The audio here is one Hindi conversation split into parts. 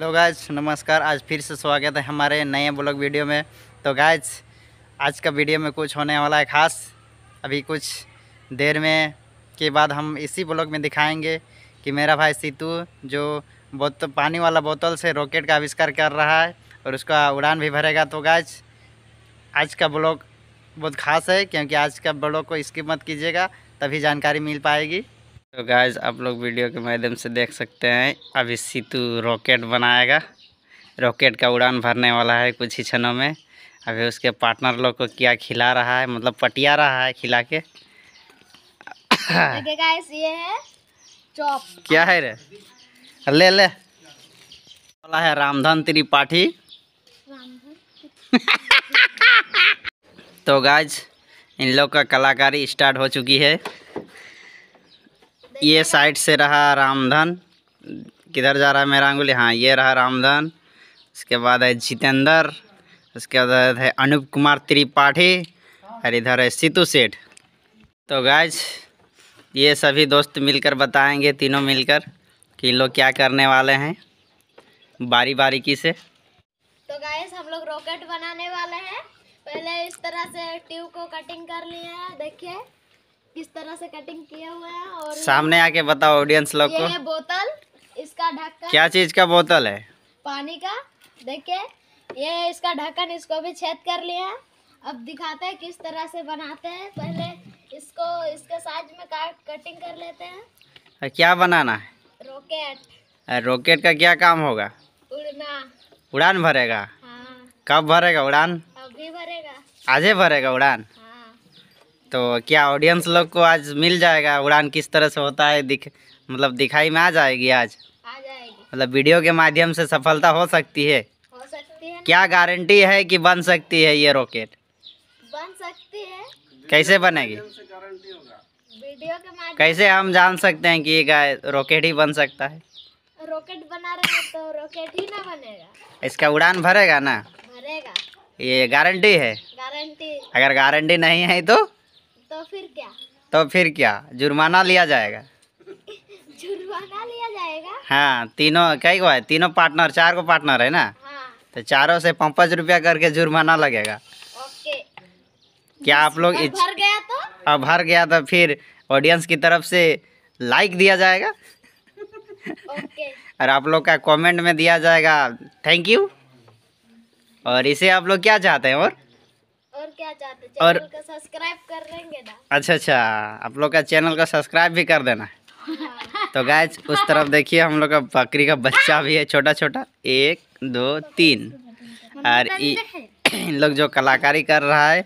हेलो गाइज नमस्कार आज फिर से स्वागत है हमारे नए ब्लॉग वीडियो में तो गाइज आज का वीडियो में कुछ होने वाला है ख़ास अभी कुछ देर में के बाद हम इसी ब्लॉग में दिखाएंगे कि मेरा भाई सीतू जो बोत पानी वाला बोतल से रॉकेट का आविष्कार कर रहा है और उसका उड़ान भी भरेगा तो गाइज आज का ब्लॉग बहुत ख़ास है क्योंकि आज का ब्लॉग को स्किप मत कीजिएगा तभी जानकारी मिल पाएगी तो गाइज आप लोग वीडियो के माध्यम से देख सकते हैं अभी सीतु रॉकेट बनाएगा रॉकेट का उड़ान भरने वाला है कुछ ही क्षणों में अभी उसके पार्टनर लोग को क्या खिला रहा है मतलब पटिया रहा है खिला के गाइस ये है क्या है रे ले ले वाला है रामधन त्रिपाठी तो गाइज इन लोग का कलाकारी स्टार्ट हो चुकी है ये साइड से रहा रामधन किधर जा रहा है मेरा अंगुली हाँ ये रहा रामधन उसके बाद है जितेंद्र उसके बाद है अनूप कुमार त्रिपाठी और इधर है सीतु सेठ तो गाइज ये सभी दोस्त मिलकर बताएंगे तीनों मिलकर कि लोग क्या करने वाले हैं बारी बारीकी से तो गाइज हम लोग रॉकेट बनाने वाले हैं पहले इस तरह से ट्यूब को कटिंग कर लिए हैं देखिए किस तरह से कटिंग किया हुआ है और सामने आके बताओ ऑडियंस लोग को ये बोतल इसका ढक्कन क्या चीज का बोतल है पानी का देखिए ये इसका ढक्कन इसको भी छेद कर लिया अब दिखाते हैं किस तरह से बनाते हैं पहले इसको इसके साइज में काट कटिंग कर लेते हैं क्या बनाना है रॉकेट रॉकेट का क्या काम होगा उड़ना उड़ान भरेगा हाँ। कब भरेगा उड़ान अभी भरेगा आज भरेगा उड़ान हाँ। तो क्या ऑडियंस लोग को आज मिल जाएगा उड़ान किस तरह से होता है दिख मतलब दिखाई में आ जाएगी आज आ जाएगी मतलब वीडियो के माध्यम से सफलता हो सकती है हो सकती है क्या गारंटी है कि बन सकती है ये रॉकेट बन सकती है कैसे बनेगी वीडियो के माध्यम कैसे हम जान सकते हैं कि ये रॉकेट ही बन सकता है रॉकेट बना रहे तो रॉकेट ही ना बनेगा इसका उड़ान भरेगा ना भरेगा ये गारंटी है गारंटी अगर गारंटी नहीं है तो तो फिर क्या तो फिर क्या जुर्माना लिया जाएगा जुर्माना लिया जाएगा हाँ तीनों कई गो है तीनों पार्टनर चार को पार्टनर है ना हाँ। तो चारों से पाँच पाँच रुपया करके जुर्माना लगेगा ओके क्या आप लोग भर गया तो अब भर गया तो फिर ऑडियंस की तरफ से लाइक दिया जाएगा ओके और आप लोग का कमेंट में दिया जाएगा थैंक यू और इसे आप लोग क्या चाहते हैं और क्या चाहते और का सब्सक्राइब कर लेंगे ना अच्छा अच्छा आप लोग का चैनल का सब्सक्राइब भी कर देना हाँ। तो गाय उस तरफ देखिए हम लोग का बकरी का बच्चा भी है छोटा छोटा एक दो तीन और इन लोग जो कलाकारी कर रहा है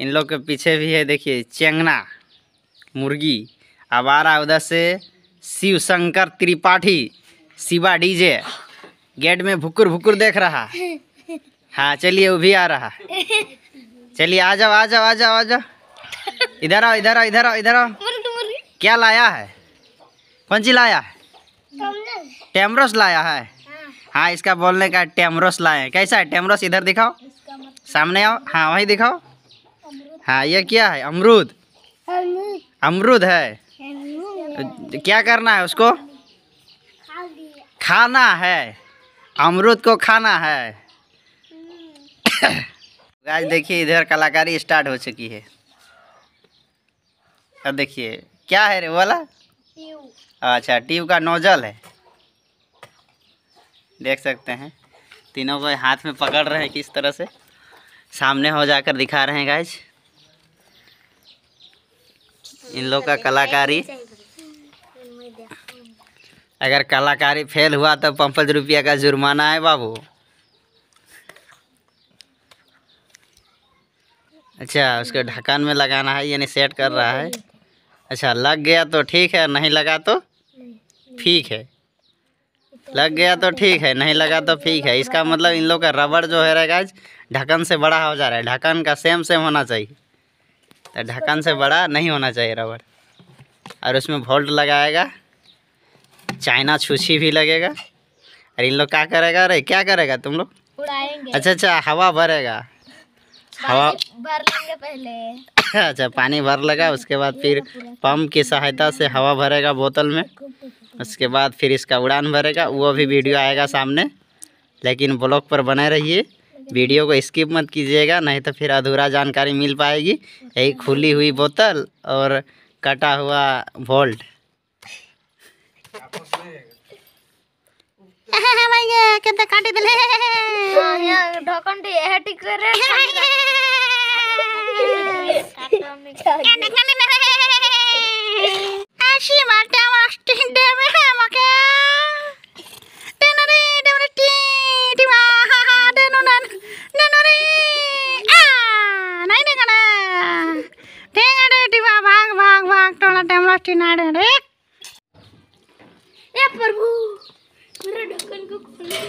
इन लोग के पीछे भी है देखिए चेंगना मुर्गी अब आ रहा उधर से शिव शंकर त्रिपाठी शिवा डीजे गेट में भुकुर भुकुर देख रहा हाँ चलिए वो भी आ रहा चलिए आ जाओ आ जाओ आ जाओ आ जाओ इधर आओ इधर आओ इधर आओ इधर आओ क्या लाया है कौन सी लाया है टेमरोस लाया है हाँ।, हाँ इसका बोलने का टेमरोस लाए हैं कैसा है टेमरोस इधर दिखाओ मतलब- सामने आओ हाँ वहीं दिखाओ हाँ ये क्या है अमरूद अमरूद है क्या करना है उसको खाना है अमरूद को खाना है हम्म। आज देखिए इधर कलाकारी स्टार्ट हो चुकी है अब देखिए क्या है रे वाला अच्छा ट्यूब का नोजल है देख सकते हैं तीनों को हाथ में पकड़ रहे हैं किस तरह से सामने हो जाकर दिखा रहे हैं गाइज इन लोग का कलाकारी अगर कलाकारी फेल हुआ तो पंपज रुपया का जुर्माना है बाबू अच्छा उसको ढक्कन में लगाना है यानी सेट कर रहा है अच्छा लग गया तो ठीक है नहीं लगा तो ठीक है लग गया तो ठीक है नहीं लगा तो ठीक है इसका मतलब इन लोग का रबड़ जो है रहेगा ढक्कन से बड़ा हो जा रहा है ढक्कन का सेम सेम होना चाहिए तो ढक्कन से बड़ा नहीं होना चाहिए रबड़ और उसमें वोल्ट लगाएगा चाइना छूछी भी लगेगा और इन लोग क्या करेगा अरे क्या करेगा तुम लोग अच्छा अच्छा हवा भरेगा हवा भर लेंगे पहले अच्छा पानी भर लगा उसके बाद फिर तो पंप की सहायता से हवा भरेगा बोतल में उसके बाद फिर इसका उड़ान भरेगा वो भी वीडियो आएगा सामने लेकिन ब्लॉग पर बने रहिए वीडियो को स्किप मत कीजिएगा नहीं तो फिर अधूरा जानकारी मिल पाएगी यही खुली हुई बोतल और कटा हुआ वोल्ट कितना है ठीक कर रहे আসি মাটা মাস্টি দেবে আমাকে টেনরে টেনরে টি টিমা হা হা টেনো নান টেনরে আ নাই না কানা টেঙ্গারে টিমা ভাগ ভাগ ভাগ টোলা টেমলা টি না রে ए प्रभु मेरा ढक्कन को खोल दो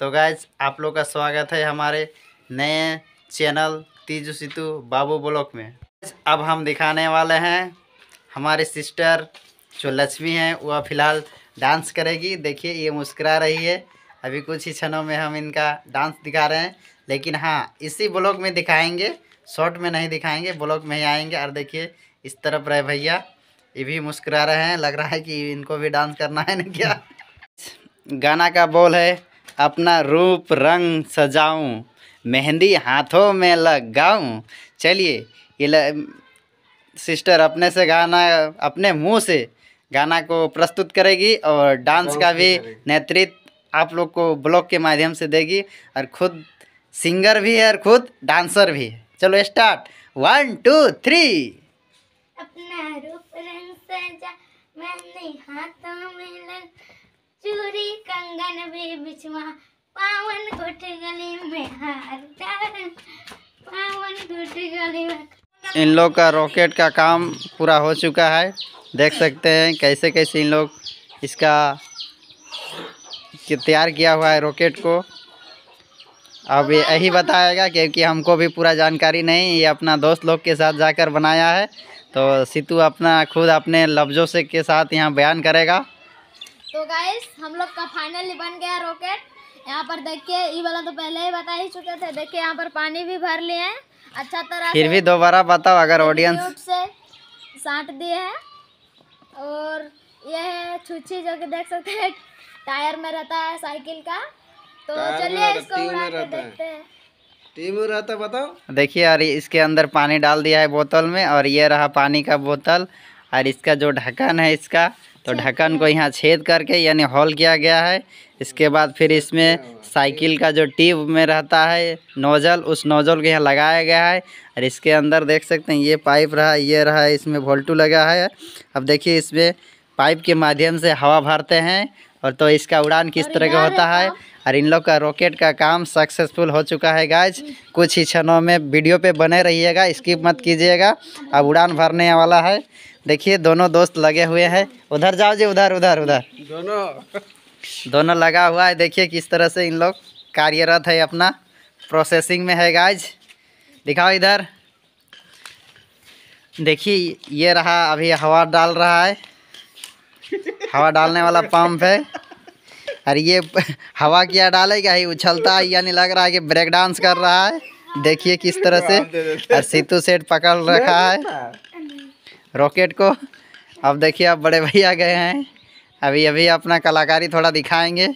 तो गाइज आप लोग का स्वागत है हमारे नए चैनल तीजू सितु बाबू ब्लॉक में अब हम दिखाने वाले हैं हमारे सिस्टर जो लक्ष्मी हैं वह फिलहाल डांस करेगी देखिए ये मुस्करा रही है अभी कुछ ही क्षणों में हम इनका डांस दिखा रहे हैं लेकिन हाँ इसी ब्लॉक में दिखाएंगे शॉर्ट में नहीं दिखाएंगे ब्लॉक में ही आएंगे और देखिए इस तरफ रहे भैया ये भी मुस्कुरा रहे हैं लग रहा है कि इनको भी डांस करना है ना क्या गाना का बोल है अपना रूप रंग सजाऊं मेहंदी हाथों में लगाऊं चलिए ये ल... सिस्टर अपने से गाना अपने मुंह से गाना को प्रस्तुत करेगी और डांस का भी नेतृत्व आप लोग को ब्लॉग के माध्यम से देगी और खुद सिंगर भी है और खुद डांसर भी है चलो स्टार्ट वन टू थ्री अपना रूप रंग सजा मैंने हाथों में लग चूरी कंगन भी बिछवा पावन घुट गली में हार पावन घुट गली में इन लोग का रॉकेट का काम पूरा हो चुका है देख सकते हैं कैसे कैसे इन लोग इसका तैयार किया हुआ है रॉकेट को अब यही बताएगा क्योंकि हमको भी पूरा जानकारी नहीं ये अपना दोस्त लोग के साथ जाकर बनाया है तो सितु अपना खुद अपने लफ्ज़ों से के साथ यहाँ बयान करेगा तो गाइस हम लोग का फाइनली बन गया रॉकेट यहाँ पर देखिए ये वाला तो पहले ही बता ही चुके थे देखिए यहाँ पर पानी भी भर लिए हैं अच्छा तरह फिर भी दोबारा बताओ अगर ऑडियंस से साट दिए हैं और यह है छुच्छी जो कि देख सकते हैं टायर में रहता है साइकिल का तो चलिए इसको उड़ा देखते हैं टीम रहता बताओ देखिए यार इसके अंदर पानी डाल दिया है बोतल में और ये रहा पानी का बोतल और इसका जो ढक्कन है इसका तो ढक्कन को यहाँ छेद करके यानी हॉल किया गया है इसके बाद फिर इसमें साइकिल का जो ट्यूब में रहता है नोजल उस नोजल को यहाँ लगाया गया है और इसके अंदर देख सकते हैं ये पाइप रहा ये रहा इसमें वोल्टू लगा है अब देखिए इसमें पाइप के माध्यम से हवा भरते हैं और तो इसका उड़ान किस तरह का होता है और इन लोग का रॉकेट का काम सक्सेसफुल हो चुका है गाइज कुछ ही क्षणों में वीडियो पे बने रहिएगा स्किप मत कीजिएगा अब उड़ान भरने वाला है देखिए दोनों दोस्त लगे हुए हैं उधर जाओ जी उधर उधर उधर दोनों दोनों लगा हुआ है देखिए किस तरह से इन लोग कार्यरत है अपना प्रोसेसिंग में है गाइज दिखाओ इधर देखिए ये रहा अभी हवा डाल रहा है हवा डालने वाला पंप है और ये हवा क्या डालेगा ही उछलता है यानी लग रहा है कि ब्रेक डांस कर रहा है देखिए किस तरह से और सीतू सेट पकड़ रखा है हाँ। रॉकेट को अब देखिए आप बड़े भैया गए हैं अभी अभी अपना कलाकारी थोड़ा दिखाएंगे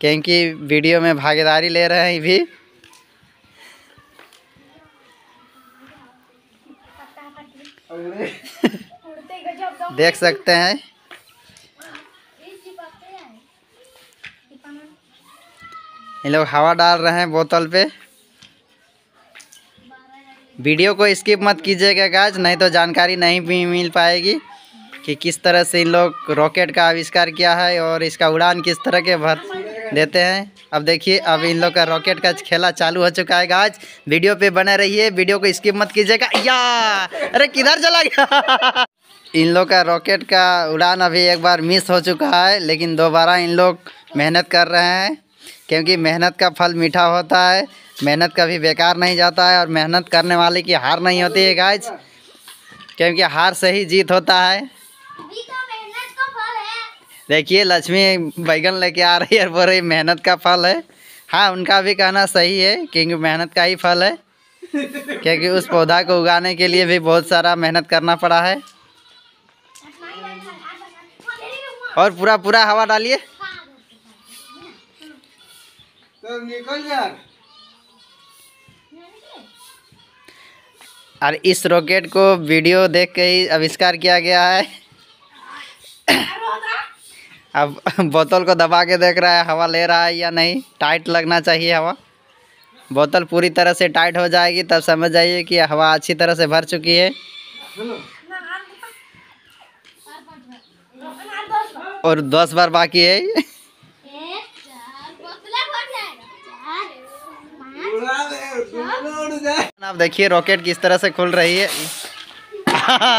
क्योंकि वीडियो में भागीदारी ले रहे हैं भी देख सकते हैं ये लोग हवा डाल रहे हैं बोतल पे वीडियो को स्किप मत कीजिएगा गाज नहीं तो जानकारी नहीं भी मिल पाएगी कि किस तरह से इन लोग रॉकेट का आविष्कार किया है और इसका उड़ान किस तरह के भर देते हैं अब देखिए अब इन लोग का रॉकेट का खेला चालू हो चुका है गाज वीडियो पे बने रहिए वीडियो को स्किप मत कीजिएगा या अरे किधर चला गया इन लोग का रॉकेट का उड़ान अभी एक बार मिस हो चुका है लेकिन दोबारा इन लोग मेहनत कर रहे हैं क्योंकि मेहनत का फल मीठा होता है मेहनत कभी बेकार नहीं जाता है और मेहनत करने वाले की हार नहीं होती है गाइज क्योंकि हार से ही जीत होता तो है देखिए लक्ष्मी बैगन लेके आ रही है और बोल रही मेहनत का फल है हाँ उनका भी कहना सही है क्योंकि मेहनत का ही फल है क्योंकि उस पौधा को उगाने के लिए भी बहुत सारा मेहनत करना पड़ा है और पूरा पूरा हवा डालिए हाँ, तो निकल यार और इस रॉकेट को वीडियो देख के ही आविष्कार किया गया है अब बोतल को दबा के देख रहा है हवा ले रहा है या नहीं टाइट लगना चाहिए हवा बोतल पूरी तरह से टाइट हो जाएगी तब समझ जाइए कि हवा अच्छी तरह से भर चुकी है और दस बार बाकी है हाँ? आप देखिए रॉकेट किस तरह से खुल रही है